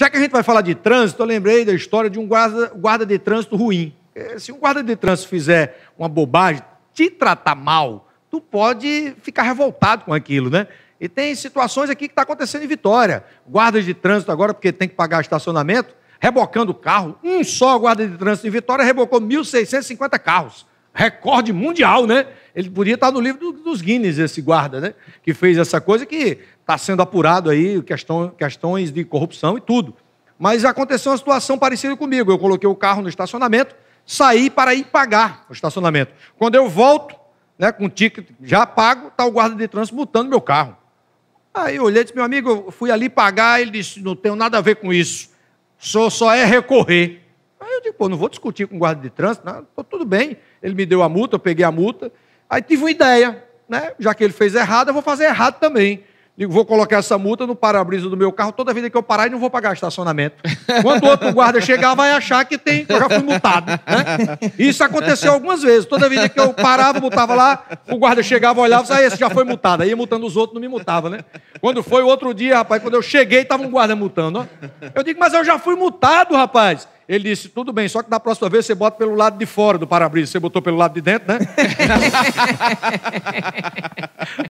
Já que a gente vai falar de trânsito, eu lembrei da história de um guarda, guarda de trânsito ruim. É, se um guarda de trânsito fizer uma bobagem, te tratar mal, tu pode ficar revoltado com aquilo, né? E tem situações aqui que está acontecendo em Vitória. Guardas de trânsito agora, porque tem que pagar estacionamento, rebocando o carro. Um só guarda de trânsito em Vitória rebocou 1.650 carros recorde mundial, né? Ele podia estar no livro dos Guinness, esse guarda, né? Que fez essa coisa que está sendo apurado aí, questões de corrupção e tudo. Mas aconteceu uma situação parecida comigo. Eu coloquei o carro no estacionamento, saí para ir pagar o estacionamento. Quando eu volto, né, com o ticket já pago, está o guarda de trânsito multando meu carro. Aí eu olhei e disse, meu amigo, eu fui ali pagar, ele disse, não tenho nada a ver com isso. só é recorrer eu digo, pô, não vou discutir com o guarda de trânsito, não, tô, tudo bem. Ele me deu a multa, eu peguei a multa. Aí tive uma ideia, né? Já que ele fez errado, eu vou fazer errado também. Digo, vou colocar essa multa no para-brisa do meu carro toda vida que eu parar e não vou pagar estacionamento. Quando o outro guarda chegar, vai achar que tem, que eu já fui multado. Né? Isso aconteceu algumas vezes. Toda vida que eu parava, multava lá, o guarda chegava, olhava, ah, esse já foi multado. Aí ia multando os outros, não me multava, né? Quando foi o outro dia, rapaz, quando eu cheguei, estava um guarda multando. Ó. Eu digo, mas eu já fui multado, rapaz. Ele disse: tudo bem, só que da próxima vez você bota pelo lado de fora do para-brisa. Você botou pelo lado de dentro, né?